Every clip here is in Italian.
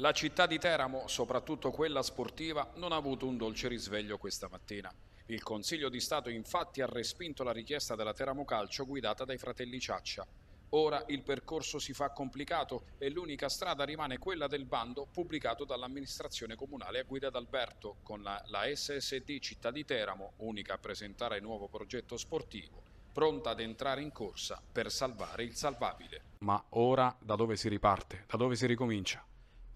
La città di Teramo, soprattutto quella sportiva, non ha avuto un dolce risveglio questa mattina. Il Consiglio di Stato infatti ha respinto la richiesta della Teramo Calcio guidata dai fratelli Ciaccia. Ora il percorso si fa complicato e l'unica strada rimane quella del bando pubblicato dall'amministrazione comunale a guida d'Alberto con la, la SSD Città di Teramo, unica a presentare il nuovo progetto sportivo, pronta ad entrare in corsa per salvare il salvabile. Ma ora da dove si riparte? Da dove si ricomincia?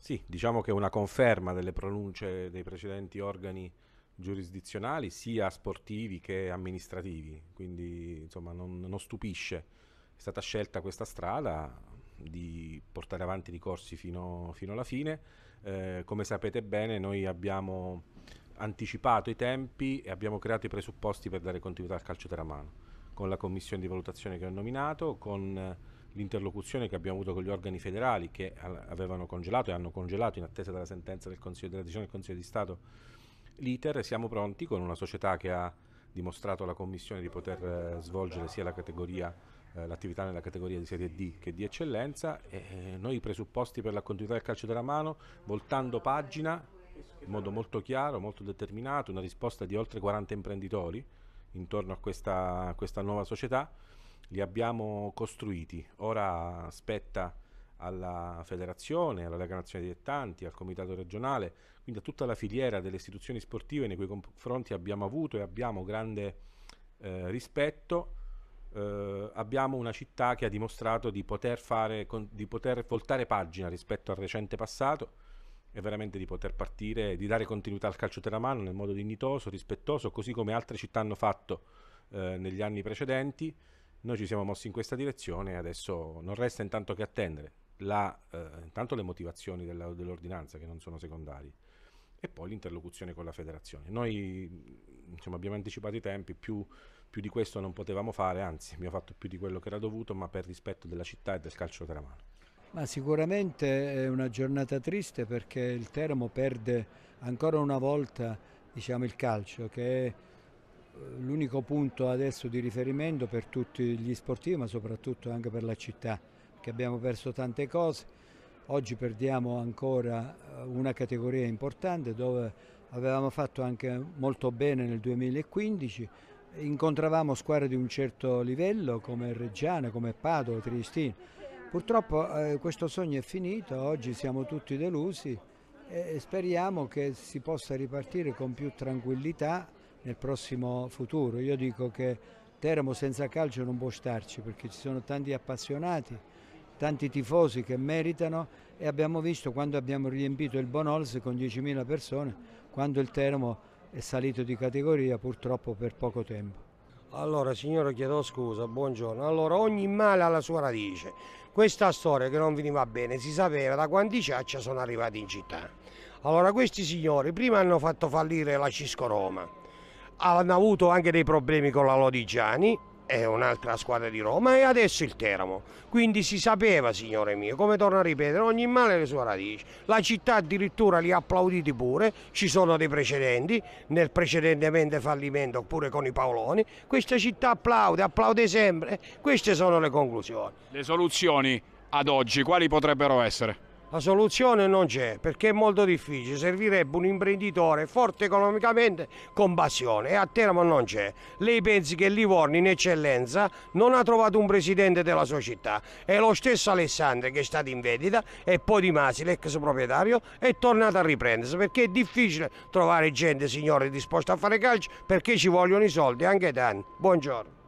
Sì, diciamo che è una conferma delle pronunce dei precedenti organi giurisdizionali, sia sportivi che amministrativi, quindi insomma non, non stupisce. È stata scelta questa strada di portare avanti i ricorsi fino, fino alla fine. Eh, come sapete bene noi abbiamo anticipato i tempi e abbiamo creato i presupposti per dare continuità al calcio teramano, con la commissione di valutazione che ho nominato, con l'interlocuzione che abbiamo avuto con gli organi federali che avevano congelato e hanno congelato in attesa della sentenza del Consiglio, della decisione del Consiglio di Stato l'iter, siamo pronti con una società che ha dimostrato alla Commissione di poter eh, svolgere sia la categoria eh, l'attività nella categoria di Serie D che di eccellenza. E eh, noi i presupposti per la continuità del calcio della mano, voltando pagina in modo molto chiaro, molto determinato, una risposta di oltre 40 imprenditori intorno a questa, a questa nuova società li abbiamo costruiti. Ora spetta alla federazione, alla Lega Nazionale Dilettanti, al comitato regionale, quindi a tutta la filiera delle istituzioni sportive nei cui confronti abbiamo avuto e abbiamo grande eh, rispetto. Eh, abbiamo una città che ha dimostrato di poter, fare, con, di poter voltare pagina rispetto al recente passato e veramente di poter partire, di dare continuità al calcio teramano nel modo dignitoso, rispettoso, così come altre città hanno fatto eh, negli anni precedenti. Noi ci siamo mossi in questa direzione e adesso non resta intanto che attendere la, eh, intanto le motivazioni della, dell'ordinanza che non sono secondarie e poi l'interlocuzione con la federazione. Noi insomma, abbiamo anticipato i tempi, più, più, di questo non potevamo fare, anzi abbiamo fatto più di quello che era dovuto, ma per rispetto della città e del calcio teramano. Ma sicuramente è una giornata triste perché il Teramo perde ancora una volta diciamo, il calcio che è l'unico punto adesso di riferimento per tutti gli sportivi ma soprattutto anche per la città che abbiamo perso tante cose oggi perdiamo ancora eh, una categoria importante dove avevamo fatto anche molto bene nel 2015 incontravamo squadre di un certo livello come Reggiana, come Padova, Triestina purtroppo eh, questo sogno è finito oggi siamo tutti delusi e speriamo che si possa ripartire con più tranquillità nel prossimo futuro. Io dico che Teramo senza calcio non può starci perché ci sono tanti appassionati, tanti tifosi che meritano e abbiamo visto quando abbiamo riempito il Bonols con 10.000 persone, quando il Teramo è salito di categoria purtroppo per poco tempo. Allora signore chiedo scusa, buongiorno. Allora ogni male ha la sua radice. Questa storia che non veniva bene si sapeva da quanti caccia sono arrivati in città. Allora questi signori prima hanno fatto fallire la Cisco Roma, hanno avuto anche dei problemi con la Lodigiani è un'altra squadra di Roma e adesso il Teramo. Quindi si sapeva, signore mio, come torno a ripetere, ogni male ha le sue radici. La città addirittura li ha applauditi pure, ci sono dei precedenti, nel precedentemente fallimento oppure con i Paoloni. Questa città applaude, applaude sempre. Queste sono le conclusioni. Le soluzioni ad oggi quali potrebbero essere? La soluzione non c'è perché è molto difficile, servirebbe un imprenditore forte economicamente con passione e a Teramo non c'è. Lei pensi che Livorno in eccellenza non ha trovato un presidente della sua città, è lo stesso Alessandro che è stato in vendita e poi Di Masi, l'ex proprietario, è tornato a riprendersi perché è difficile trovare gente signore disposta a fare calcio perché ci vogliono i soldi anche tanti. Buongiorno.